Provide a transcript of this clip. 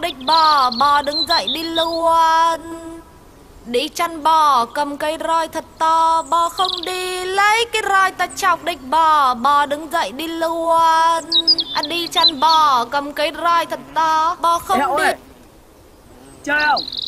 Địch bò, bò đứng dậy đi luôn Đi chăn bò cầm cây roi thật to Bò không đi lấy cái roi ta chọc địch bò Bò đứng dậy đi luôn anh à, Đi chăn bò cầm cây roi thật to Bò không Ê, đi Chơi không?